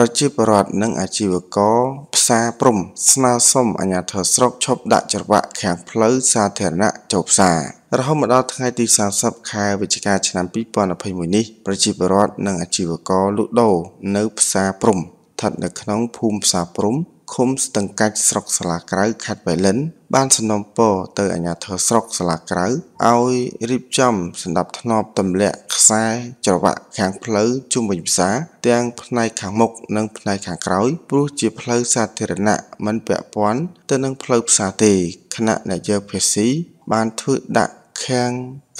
ប្រជាពលរដ្ឋនិងអាជីវករផ្សារព្រំ ស្នើសុំអាជ្ញាធរស្រុកឈប់ដាក់ច្រវាក់ខាងផ្លូវសាធារណៈចូលផ្សាររហូតមកដល់ថ្ងៃទី30ខែវិច្ឆិកាឆ្នាំ2021នេះប្រជាពលរដ្ឋនិងអាជីវករលក់ដូរនៅផ្សារព្រំស្ថិតនៅក្នុងភូមិផ្សារព្រំឃុំស្ទឹងកាច់ស្រុកសាលាក្រៅខេត្តបៃលិនបានសំណូមពរទៅអាជ្ញាធរស្រុកសាលាក្រៅឲ្យរៀបចំសម្ដាប់ធ្នាប់ទម្លាក់ខ្សែច្រវាក់ខាងផ្លូវជុំវិញផ្សារទាំងផ្នែកខាងមុខនិងផ្នែកខាងក្រោយព្រោះជាផ្លូវសាធារណៈមិនពាក់ព័ន្ធទៅនឹងផ្លូវផ្សារទេគណៈអ្នកយកភាសីបានធ្វើដាក់ខាង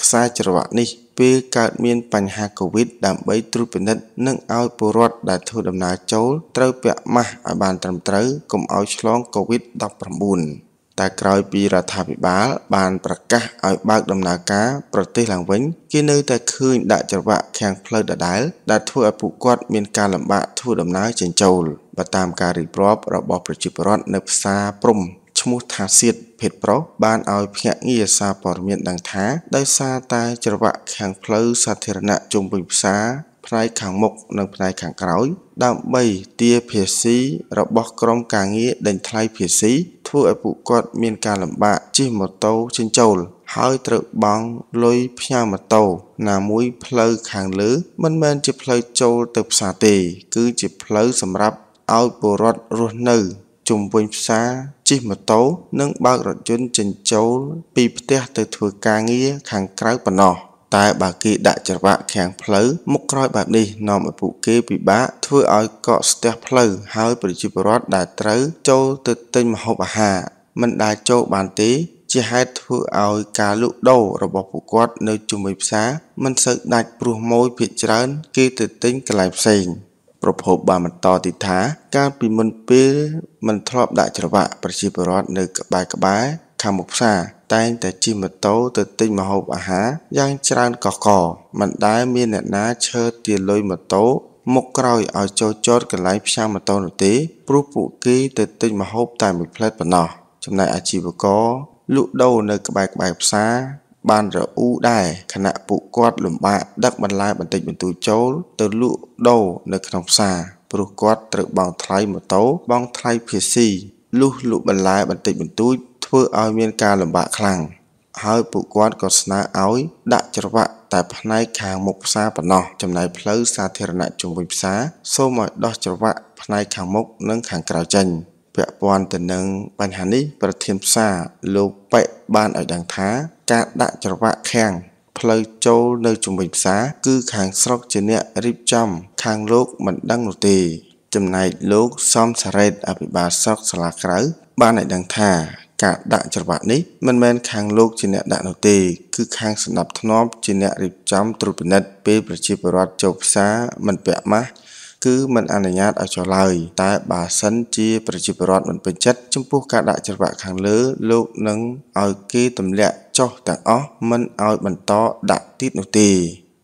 ខ្សែច្រវាក់នេះពេលកើតមានបញ្ហាកូវីដដើម្បីត្រួតពិនិត្យនិងឲ្យពលរដ្ឋដែលធ្វើដំណើរចូលត្រូវពាក់ម៉ាស់ឲ្យបានត្រឹមត្រូវកុំឲ្យឆ្លងកូវីដ19តែក្រោយពីរដ្ឋាភិបាល បាន ប្រកាសឲ្យបើកដំណើរការប្រទេសឡើងវិញគេនៅតែឃើញដាក់ច្រវាក់ខាងផ្លូវដដែលដែលធ្វើឲ្យពួកគាត់មានការលំបាកធ្វើដំណើរចិញ្ចូលបើតាមការរៀបរាប់របស់ប្រជាពលរដ្ឋនៅផ្សារព្រំមថាសៀតភេទប្រុសបានឲ្យភ្នាក់ងារសារព័ត៌មានដឹងថាដោយសារតែច្រវាក់ខាងផ្លូវសាធារណៈជុំវិញផ្សារផ្នែកខាងមុខនិងផ្នែកខាងក្រោយដើម្បីទាភាស៊ីរបស់ក្រុមការងារដេញថ្លៃភាស៊ីធ្វើឲ្យពួកគាត់មានការលំបាកជិះម៉ូតូចិញ្ចោលហើយត្រូវបង់លុយផ្ញើម៉ូតូណាមួយផ្លូវខាងលើ មិនមែនជាផ្លូវចូលទៅផ្សារទេ គឺជាផ្លូវសម្រាប់ឲ្យពលរដ្ឋរស់នៅជុំវិញផ្សារជិះម៉ូតូនិងបើករថយន្តចិញ្ចូលពីផ្ទះទៅធ្វើការងារខាងក្រៅប៉ុណ្ណោះតែបើគេដាក់ច្រវាក់ខាងផ្លូវមុខក្រោយបែបនេះនាំឲ្យពួកគេពិបាកធ្វើឲ្យកកស្ទះផ្លូវហើយប្រជាពលរដ្ឋដែលត្រូវចូលទៅទិញម្ហូបអាហារមិនដែលចូលបានទេជាហេតុធ្វើឲ្យការលក់ដូររបស់ពួកគាត់នៅជុំវិញផ្សារមិនសូវដាច់ព្រោះម៉ូយភាគច្រើនគេទៅទិញកន្លែងផ្សេង។ប្រភពបានបន្តទីថាកាលពីមុនពេលមិនធ្លាប់ដាក់ច្រវាក់ប្រជាពលរដ្ឋនៅក្បែរក្បែរខាងមុខផ្សារតែងតែជិះម៉ូតូទៅទិញម្ហូបអាហារយ៉ាងច្រើនកកកមិនដែលមានអ្នកណាឈើទាលុយម៉ូតូមកក្រោយឲ្យចូលចតកន្លែងផ្សារម៉ូតូនោះទេព្រោះពួកគេទៅទិញម្ហូបតែមួយផ្លែតប៉ុណ្ណោះចំណែកអាជីវករលក់ដូរនៅក្បែរក្បែរផ្សារបានរអ៊ូដែរខណៈពួកគាត់លំបាកដឹកបន្លែបន្តិចបន្តួចចូល ទៅលក់ដូរនៅក្នុងផ្សារព្រោះគាត់ត្រូវបង់ថ្លៃម៉ូតូបង់ថ្លៃភេស៊ីលុះលក់បន្លែបន្តិចបន្តួចធ្វើឲ្យមានការលំបាកខ្លាំងហើយពួកគាត់ក៏ស្នើឲ្យ ដាក់ច្រវាក់តែផ្នែកខាងមុខផ្សារប៉ុណ្ណោះចំណែកផ្លូវសាធារណៈជុំវិញផ្សារសូមឲ្យដោះច្រវាក់ផ្នែកខាងមុខនិងខាងក្រៅចេញពាក់ព័ន្ធទៅនឹងបញ្ហានេះប្រធានផ្សារលោកប៉ែបានឲ្យដឹងថាការដាក់ច្រវាក់ខាំងផ្លូវចូលនៅជំនាញផ្សារគឺខាងស្រុកជាអ្នករៀបចំ ខាងលោកមិនដឹងនោះទេចំណែកលោកសំសារ៉េតអភិបាលស្រុកសាឡាក្រៅបានឲ្យដឹងថាការដាក់ច្រវាក់នេះមិនមែនខាងលោកជាអ្នកដាក់នោះទេគឺខាងសម្ដាប់ធ្នាប់ជាអ្នករៀបចំត្រួតពិនិត្យពេលប្រជាពលរដ្ឋចូលផ្សារមិនពាក់ម៉ាស់គឺមិនអនុញ្ញាតឲ្យចុះឡើយតែបើសិនជាប្រជាពលរដ្ឋមិនពេញចិត្តចំពោះការដាក់ច្រវាក់ខាងលើ លោកនឹងឲ្យគេទម្លាក់ចុះទាំងអស់មិនឲ្យបន្តដាក់ទៀតនោះទេ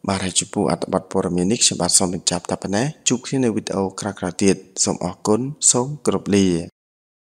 បាទហើយចំពោះអត្ថបទព័ត៌មាននេះខ្ញុំបាទសូមបញ្ចប់តែប៉ុណ្ណេះជួបគ្នានៅវីដេអូក្រោយៗទៀតសូមអរគុណសូមគោរពលា